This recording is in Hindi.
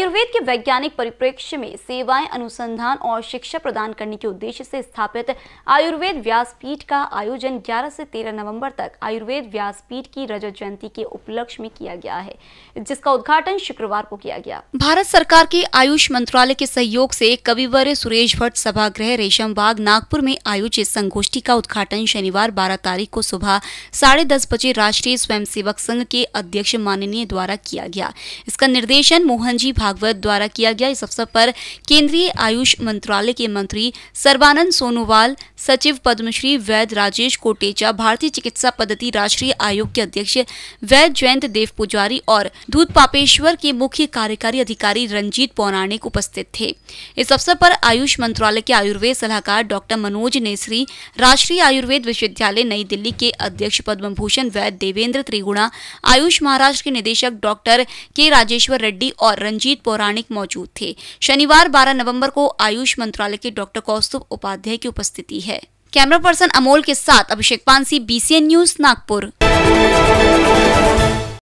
आयुर्वेद के वैज्ञानिक परिप्रेक्ष्य में सेवाएं अनुसंधान और शिक्षा प्रदान करने के उद्देश्य से स्थापित आयुर्वेद व्यासपीठ का आयोजन 11 से 13 नवंबर तक आयुर्वेद व्यासपीठ की रजत जयंती के उपलक्ष्य में किया गया है जिसका उद्घाटन शुक्रवार को किया गया भारत सरकार के आयुष मंत्रालय के सहयोग से कविवर्य सुरेश भट्ट सभागृह रेशम बाग नागपुर में आयोजित संगोष्ठी का उद्घाटन शनिवार बारह तारीख को सुबह साढ़े बजे राष्ट्रीय स्वयं संघ के अध्यक्ष माननीय द्वारा किया गया इसका निर्देशन मोहन जी भागवत द्वारा किया गया इस अवसर पर केंद्रीय आयुष मंत्रालय के मंत्री सर्बानंद सोनोवाल सचिव पद्मश्री वैद्य राजेश कोटेचा भारतीय चिकित्सा पद्धति राष्ट्रीय आयोग के अध्यक्ष वैद्य जयंत देव पुजारी और दूध पापेश्वर के मुख्य कार्यकारी अधिकारी रंजीत पौराणिक उपस्थित थे इस अवसर पर आयुष मंत्रालय के आयुर्वेद सलाहकार डॉक्टर मनोज नेसरी राष्ट्रीय आयुर्वेद विश्वविद्यालय नई दिल्ली के अध्यक्ष पद्म भूषण वैद्य देवेंद्र त्रिगुणा आयुष महाराष्ट्र के निदेशक डॉक्टर के राजेश्वर रेड्डी और रंजीत अनेक पौराणिक मौजूद थे शनिवार 12 नवंबर को आयुष मंत्रालय के डॉक्टर कौस्तुभ उपाध्याय की उपस्थिति है कैमरा पर्सन अमोल के साथ अभिषेक पानसी बीसीएन न्यूज नागपुर